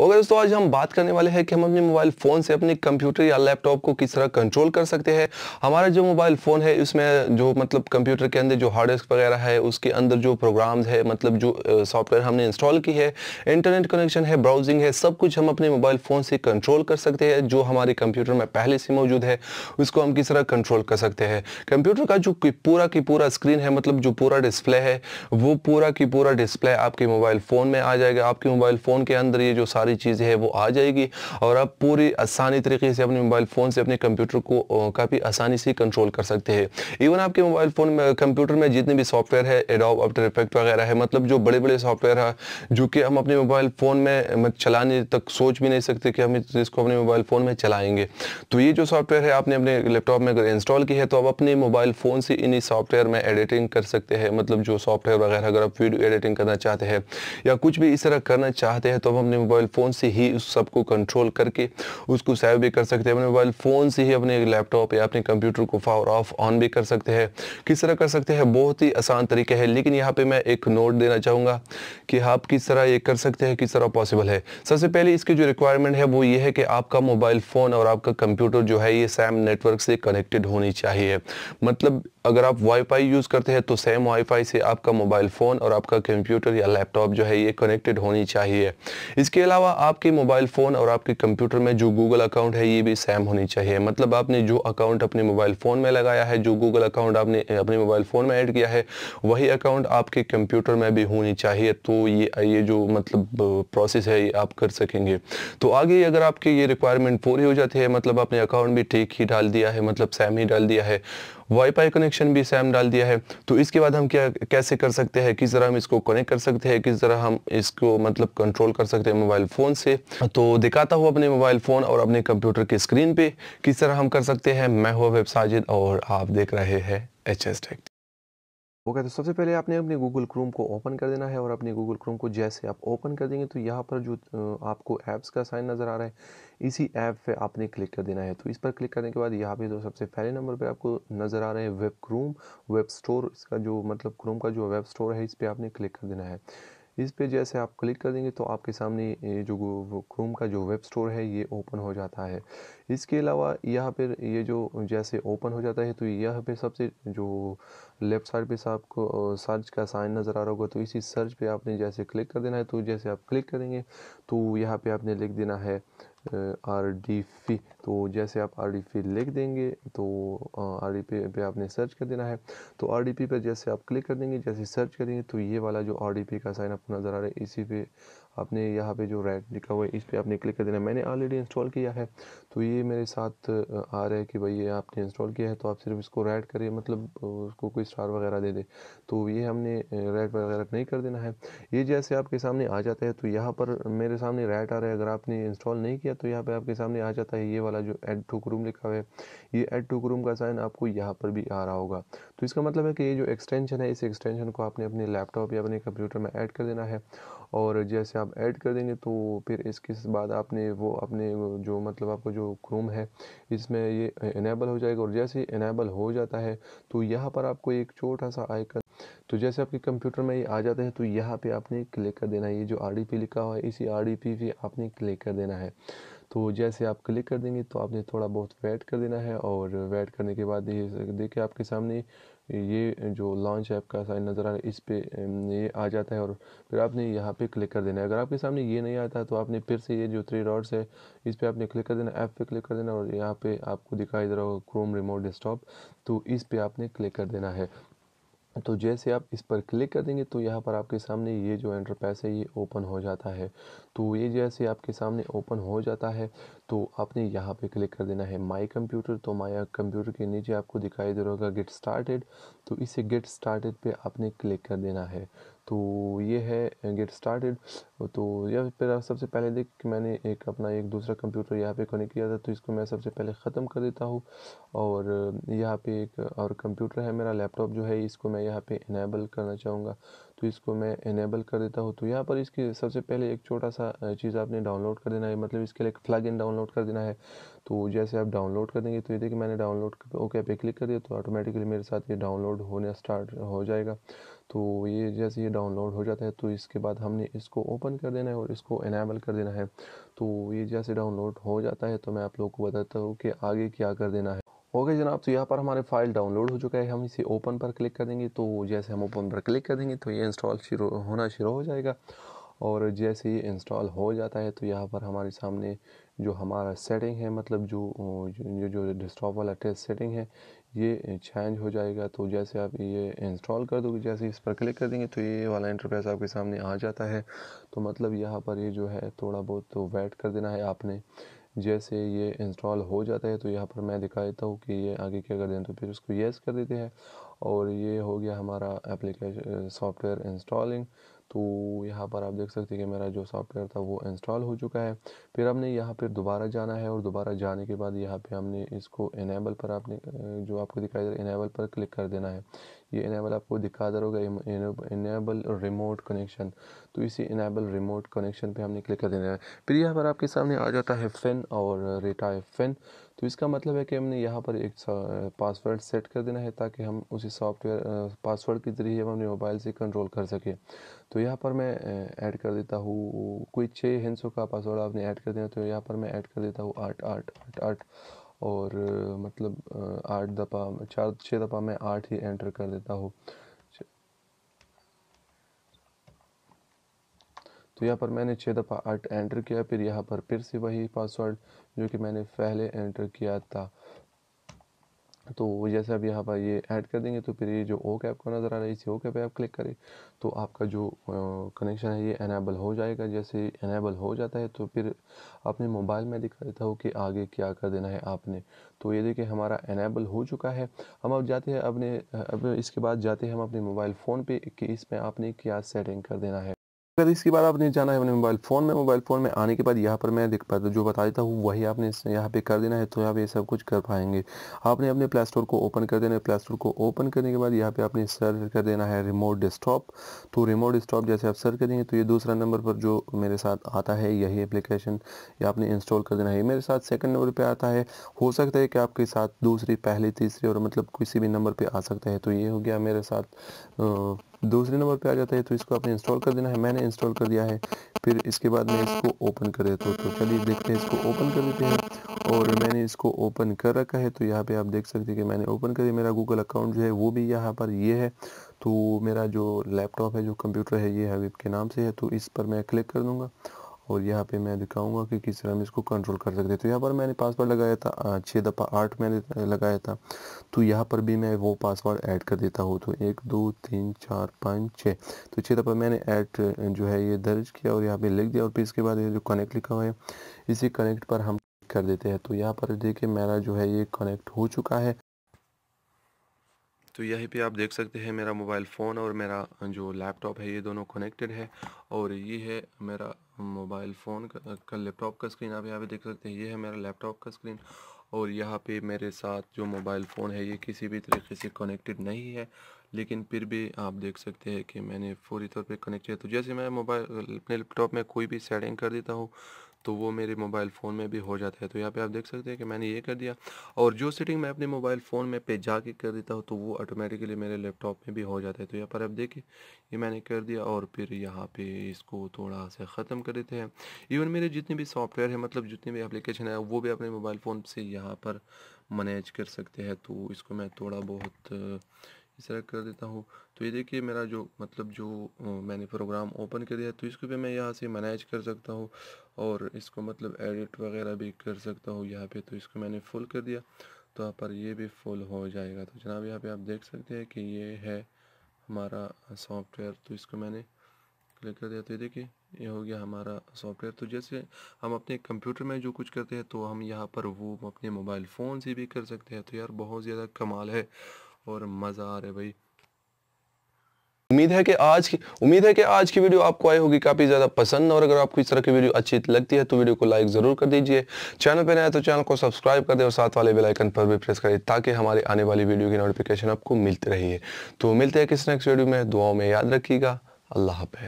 okay तो दोस्तों आज हम बात करने वाले हैं कि हम अपने मोबाइल फ़ोन से अपने कंप्यूटर या लैपटॉप को किस तरह कंट्रोल कर सकते हैं हमारा जो मोबाइल फ़ोन है इसमें जो मतलब कंप्यूटर के अंदर जो हार्ड डिस्क वगैरह है उसके अंदर जो प्रोग्राम्स है मतलब जो सॉफ्टवेयर हमने इंस्टॉल की है इंटरनेट कनेक्शन है ब्राउजिंग है सब कुछ हम अपने मोबाइल फ़ोन से कंट्रोल कर सकते हैं जो हमारे कंप्यूटर में पहले से मौजूद है उसको हम किस तरह कंट्रोल कर सकते हैं कंप्यूटर का जो पूरा की पूरा स्क्रीन है मतलब जो पूरा डिस्प्ले है वो पूरा की पूरा डिस्प्ले आपके मोबाइल फ़ोन में आ जाएगा आपके मोबाइल फ़ोन के अंदर ये जो सारे सारी चीज़ें हैं वो आ जाएगी और आप पूरी आसानी तरीके से अपने मोबाइल फ़ोन से अपने कंप्यूटर को काफ़ी आसानी से कंट्रोल कर सकते हैं इवन आपके मोबाइल फ़ोन में कंप्यूटर में जितने भी सॉफ्टवेयर है एडोब आफ्टर इफेक्ट वगैरह है मतलब जो बड़े बड़े सॉफ्टवेयर है जो कि हम अपने मोबाइल फ़ोन में चलाने तक सोच भी नहीं सकते कि हम इसको अपने मोबाइल फ़ोन में चलाएंगे तो ये जो सॉफ्टवेयर है आपने अपने लैपटॉप में अगर इंस्टॉल की है तो आप अपने मोबाइल फ़ोन से इन्हीं सॉफ्टवेयर में एडिटिंग कर सकते हैं मतलब जो सॉफ्टवेयर वगैरह अगर आप वीडियो एडिटिंग करना चाहते हैं या कुछ भी इस तरह करना चाहते हैं तो हम अपने मोबाइल फ़ोन से ही उस सब को कंट्रोल करके उसको सेव भी कर सकते हैं अपने मोबाइल फ़ोन से ही अपने लैपटॉप या अपने कंप्यूटर को फावर ऑफ ऑन भी कर सकते हैं किस तरह कर सकते हैं बहुत ही आसान तरीके है लेकिन यहाँ पर मैं एक नोट देना चाहूँगा कि आप किस तरह ये कर सकते हैं किस तरह पॉसिबल है सबसे पहले इसकी जो रिक्वायरमेंट है वो ये है कि आपका मोबाइल फ़ोन और आपका कंप्यूटर जो है ये सैम नेटवर्क से कनेक्टेड होनी चाहिए मतलब अगर आप वाईफाई यूज़ करते हैं तो सेम वाईफाई से आपका मोबाइल फ़ोन और आपका कंप्यूटर या लैपटॉप जो है ये कनेक्टेड होनी चाहिए इसके अलावा अलावा आपके मोबाइल फ़ोन और आपके कंप्यूटर में जो गूगल अकाउंट है ये भी सेम होनी चाहिए मतलब आपने जो अकाउंट अपने मोबाइल फ़ोन में लगाया है जो गूगल अकाउंट आपने अपने मोबाइल फ़ोन में ऐड किया है वही अकाउंट आपके कंप्यूटर में भी होनी चाहिए तो ये ये जो मतलब प्रोसेस है ये आप कर सकेंगे तो आगे अगर आपके ये रिक्वायरमेंट पूरी हो जाती है मतलब आपने अकाउंट भी ठीक ही डाल दिया है मतलब सेम ही डाल दिया है वाईफाई कनेक्शन भी सैम डाल दिया है तो इसके बाद हम क्या कैसे कर सकते हैं किस तरह हम इसको कनेक्ट कर सकते हैं किस तरह हम इसको मतलब कंट्रोल कर सकते हैं मोबाइल फोन फ़ोन से तो दिखाता हूँ अपने मोबाइल फ़ोन और अपने कंप्यूटर की स्क्रीन पे किस तरह हम कर सकते हैं मैं हूँ वेब साजिद और आप देख रहे हैं एच एस टेक ओके तो सबसे पहले आपने अपने गूगल क्रोम को ओपन कर देना है और अपने गूगल क्रोम को जैसे आप ओपन कर देंगे तो यहाँ पर जो आपको ऐप्स का साइन नज़र आ रहा है इसी ऐप पे आपने क्लिक कर देना है तो इस पर क्लिक करने के बाद यहाँ पे तो सबसे पहले नंबर पे आपको नज़र आ रहे हैं वेब क्रोम वेब स्टोर इसका जो मतलब क्रोम का जो वेब स्टोर है इस पर आपने क्लिक कर देना है इस पे जैसे आप क्लिक कर देंगे तो आपके सामने जो क्रोम का जो वेब स्टोर है ये ओपन हो जाता है इसके अलावा यहाँ पर ये जो जैसे ओपन हो जाता है तो यह पे सबसे जो लेफ़्ट साइड पे आपको सर्च का साइन नज़र आ रहा होगा तो इसी सर्च पे आपने जैसे क्लिक कर देना है तो जैसे आप क्लिक करेंगे तो यहाँ पे आपने लिख देना है आर डी फी तो जैसे आप आर डी फी लिख देंगे तो आर डी पी पे आपने सर्च कर देना है तो आर डी पी पर जैसे आप क्लिक कर देंगे जैसे सर्च करेंगे तो ये वाला जो आर डी पी का साइन आपको नज़र आ रहा है इसी पे आपने यहाँ पे जो रेड लिखा हुआ है इस पर आपने क्लिक कर देना मैंने ऑलरेडी इंस्टॉल किया है तो ये मेरे साथ आ रहा है कि भाई ये आपने इंस्टॉल किया है तो आप सिर्फ इसको रेड करिए मतलब उसको कोई स्टार वगैरह दे दे तो ये हमने रेड वगैरह नहीं कर देना है ये जैसे आपके सामने आ जाता है तो यहाँ पर मेरे सामने रेड आ रहा है अगर आपने इंस्टॉल नहीं किया तो यहाँ पर आपके सामने आ जाता है ये वाला जो एड टू क्रूम लिखा हुआ है ये एड टू क्रूम का साइन आपको यहाँ पर भी आ रहा होगा तो इसका मतलब है कि ये जो एक्सटेंशन है इस एक्सटेंशन को आपने अपने लैपटॉप या अपने कंप्यूटर में ऐड कर देना है और जैसे आप आप ऐड कर देंगे तो फिर इसके बाद आपने वो अपने जो मतलब आपको जो क्रोम है इसमें ये इनेबल हो जाएगा और जैसे इनेबल हो जाता है तो यहाँ पर आपको एक छोटा सा आइकन तो जैसे आपके कंप्यूटर में ये आ जाता है तो यहाँ पे आपने क्लिक कर देना है ये जो आर लिखा हुआ है इसी आर पे आपने क्लिक कर देना है तो जैसे आप क्लिक कर देंगे तो आपने थोड़ा बहुत वेट कर देना है और वेट करने के बाद देखे देखिए आपके सामने ये जो लॉन्च ऐप का साइन नज़र आ रहा है इस पर ये आ जाता है और फिर आपने यहाँ पे क्लिक कर देना है अगर आपके सामने ये नहीं आता तो आपने फिर से ये जो थ्री रॉड्स है इस पर आपने क्लिक कर देना ऐप पे क्लिक कर देना और यहाँ पे आपको दिखाई दे रहा होगा क्रोम रिमोट डेस्कटॉप तो इस पर आपने क्लिक कर देना है तो जैसे आप इस पर क्लिक कर देंगे तो यहाँ पर आपके सामने ये जो एंटरपैस है ये ओपन हो जाता है तो ये जैसे आपके सामने ओपन हो जाता है तो आपने यहाँ पे क्लिक कर देना है माय कंप्यूटर तो माया कंप्यूटर के नीचे आपको दिखाई दे रहा होगा गेट स्टार्टेड तो इसे गेट स्टार्टेड पे आपने क्लिक कर देना है तो ये है गेट स्टार्टेड तो यह फिर सबसे पहले देख कि मैंने एक अपना एक दूसरा कंप्यूटर यहाँ पे कनेक्ट किया था तो इसको मैं सबसे पहले ख़त्म कर देता हूँ और यहाँ पे एक और कंप्यूटर है मेरा लैपटॉप जो है इसको मैं यहाँ पे इनेबल करना चाहूँगा तो इसको मैं इनेबल कर देता हूँ तो यहाँ पर इसके सबसे पहले एक छोटा सा चीज़ आपने डाउनलोड कर देना है मतलब इसके लिए फ्लग इन डाउनलोड कर देना है तो जैसे आप डाउनलोड कर देंगे तो ये देखिए मैंने डाउनलोड ओके पे क्लिक कर दिया तो ऑटोमेटिकली मेरे साथ ये डाउनलोड होने स्टार्ट हो जाएगा तो ये जैसे ये डाउनलोड हो जाता है तो इसके बाद हमने इसको ओपन कर देना है और इसको इनेबल कर देना है तो ये जैसे डाउनलोड हो जाता है तो मैं आप लोग को बताता हूँ कि आगे क्या कर देना है हो गए जनाब तो यहाँ पर हमारे फाइल डाउनलोड हो चुका है हम इसे ओपन पर क्लिक कर देंगे तो जैसे हम ओपन पर क्लिक कर देंगे तो ये इंस्टॉल शुरू होना शुरू हो जाएगा और जैसे ये इंस्टॉल हो जाता है तो यहाँ पर हमारे सामने जो हमारा सेटिंग है मतलब जो जो जो डिस्टॉप वाला टेस्ट सेटिंग है ये चेंज हो जाएगा तो जैसे आप ये इंस्टॉल कर दोगे जैसे इस पर क्लिक कर देंगे तो ये वाला इंटरफेस आपके सामने आ जाता है तो मतलब यहाँ पर ये जो है थोड़ा बहुत तो वेट कर देना है आपने जैसे ये इंस्टॉल हो जाता है तो यहाँ पर मैं दिखा देता हूँ कि ये आगे क्या कर दें तो फिर उसको येस कर देते हैं और ये हो गया हमारा एप्लीकेशन सॉफ्टवेयर इंस्टॉलिंग तो यहाँ पर आप देख सकते हैं कि मेरा जो सॉफ्टवेयर था वो इंस्टॉल हो चुका है फिर हमने यहाँ पर दोबारा जाना है और दोबारा जाने के बाद यहाँ पे हमने इसको इनेबल पर आपने जो आपको दिखाई दे रहा है इनेबल पर क्लिक कर देना है ये इनेबल आपको दिखा दे होगा इनेबल रिमोट कनेक्शन तो इसी इनेबल रिमोट कनेक्शन पे हमने क्लिक कर देना है फिर यहाँ पर आपके सामने आ जाता है फिन और रेटा है फिन तो इसका मतलब है कि हमने यहाँ पर एक पासवर्ड सेट कर देना है ताकि हम उसी सॉफ्टवेयर पासवर्ड के ज़रिए हम अपने मोबाइल से कंट्रोल कर सकें तो यहाँ पर मैं ऐड कर देता हूँ कोई छः हिंसों का पासवर्ड आपने ऐड कर देना तो यहाँ पर मैं ऐड कर देता हूँ आठ आठ आठ आठ और मतलब आठ दफ़ा चार छः दफ़ा मैं आठ ही एंटर कर देता हूँ तो यहाँ पर मैंने छः दफ़ा आठ एंटर किया फिर यहाँ पर फिर से वही पासवर्ड जो कि मैंने पहले एंटर किया था तो जैसे अब यहाँ पर ये ऐड कर देंगे तो फिर ये जो ओ कैप को नज़र आ रहा है इसी ओ कैप पे आप क्लिक करें तो आपका जो कनेक्शन है ये एनेबल हो जाएगा जैसे एनेबल हो जाता है तो फिर अपने मोबाइल में दिखा देता हो कि आगे क्या कर देना है आपने तो ये देखिए हमारा एनेबल हो चुका है हम अब जाते हैं अपने अब इसके बाद जाते हैं हम अपने मोबाइल फ़ोन पर कि इसमें आपने क्या सेटिंग कर देना है अगर इसके बाद आपने जाना है अपने मोबाइल फ़ोन में मोबाइल फ़ोन में आने के बाद यहाँ पर मैं देख पाता जो बता देता हूँ वही आपने इस यहाँ पे कर देना है तो यहाँ पे सब कुछ कर पाएंगे आपने अपने प्ले स्टोर को ओपन कर देना है प्ले स्टोर को ओपन करने के बाद यहाँ पे आपने सर्च कर देना है रिमोट डेस्कटॉप तो रिमोट डेस्कटॉप जैसे आप सर्च करेंगे तो ये दूसरा नंबर पर जो मेरे साथ आता है यही एप्लीकेशन ये आपने इंस्टॉल कर देना है मेरे साथ सेकेंड नंबर पर आता है हो सकता है कि आपके साथ दूसरी पहली तीसरी और मतलब किसी भी नंबर पर आ सकता है तो ये हो गया मेरे साथ दूसरे नंबर पे आ जाता है तो इसको आपने इंस्टॉल कर देना है मैंने इंस्टॉल कर दिया है फिर इसके बाद मैं इसको ओपन कर देता हूँ तो चलिए देखते हैं इसको ओपन कर देते हैं और मैंने इसको ओपन कर रखा है तो यहाँ पे आप देख सकते हैं कि मैंने ओपन कर दिया मेरा गूगल अकाउंट जो है वो भी यहाँ पर ये है तो मेरा जो लैपटॉप है जो कंप्यूटर है ये हबीब के नाम से है तो इस पर मैं क्लिक कर दूँगा और यहाँ पे मैं दिखाऊंगा कि किस तरह हम इसको कंट्रोल कर सकते तो यहाँ पर मैंने पासवर्ड लगाया था छः दफ़ा आठ मैंने लगाया था तो यहाँ पर भी मैं वो पासवर्ड ऐड कर देता हूँ तो एक दो तीन चार पाँच छः तो छः दफ़ा मैंने ऐड जो है ये दर्ज किया और यहाँ पर लिख दिया और फिर इसके बाद ये जो कनेक्ट लिखा हुआ है इसी कनेक्ट पर हम कर देते हैं तो यहाँ पर देखिए मेरा जो है ये कनेक्ट हो चुका है तो यहीं पे आप देख सकते हैं मेरा मोबाइल फ़ोन और मेरा जो लैपटॉप है ये दोनों कनेक्टेड है और ये है मेरा मोबाइल फ़ोन का, लैपटॉप का स्क्रीन आप यहाँ पे देख सकते हैं ये है मेरा लैपटॉप का स्क्रीन और यहाँ पे मेरे साथ जो मोबाइल फ़ोन है ये किसी भी तरीके से कनेक्टेड नहीं है लेकिन फिर भी आप देख सकते हैं कि मैंने फौरी तौर पे कनेक्ट किया तो जैसे मैं मोबाइल अपने लैपटॉप में कोई भी सेटिंग कर देता हूँ तो वो मेरे मोबाइल फ़ोन में भी हो जाता है तो यहाँ पे आप देख सकते हैं कि मैंने ये कर दिया और जो सेटिंग मैं अपने मोबाइल फ़ोन में पे जाके कर देता हूँ तो वो ऑटोमेटिकली मेरे लैपटॉप में भी हो जाता है तो यहाँ पर आप देखिए ये मैंने कर दिया और फिर यहाँ पे इसको थोड़ा सा ख़त्म कर देते हैं इवन मेरे जितने भी सॉफ्टवेयर है मतलब जितने भी एप्लीकेशन है वो भी अपने मोबाइल फ़ोन से यहाँ पर मैनेज कर सकते हैं तो इसको मैं थोड़ा बहुत सेलेक्ट कर देता हूँ तो ये देखिए मेरा जो मतलब जो मैंने प्रोग्राम ओपन कर दिया तो इसको भी मैं यहाँ से मैनेज कर सकता हूँ और इसको मतलब एडिट वगैरह भी कर सकता हूँ यहाँ पे तो इसको मैंने फुल कर दिया तो यहाँ पर ये भी फुल हो जाएगा तो जनाब यहाँ पे आप देख सकते हैं कि ये है हमारा सॉफ्टवेयर तो इसको मैंने क्लिक कर दिया तो ये देखिए ये हो गया हमारा सॉफ्टवेयर तो जैसे हम अपने कंप्यूटर में जो कुछ करते हैं तो हम यहाँ पर वो अपने मोबाइल फ़ोन से भी कर सकते हैं तो यार बहुत ज़्यादा कमाल है और मज़ा आ रहा है भाई उम्मीद है कि आज की उम्मीद है कि आज की वीडियो आपको आई होगी काफ़ी ज़्यादा पसंद और अगर आपको इस तरह की वीडियो अच्छी लगती है तो वीडियो को लाइक ज़रूर कर दीजिए चैनल पर नया तो चैनल को सब्सक्राइब कर दें और साथ वाले आइकन पर भी प्रेस करें ताकि हमारे आने वाली वीडियो की नोटिफिकेशन आपको मिलती रही है तो मिलते हैं किस नेक्स्ट वीडियो में दुआओं में याद रखिएगा अल्लाह हाफ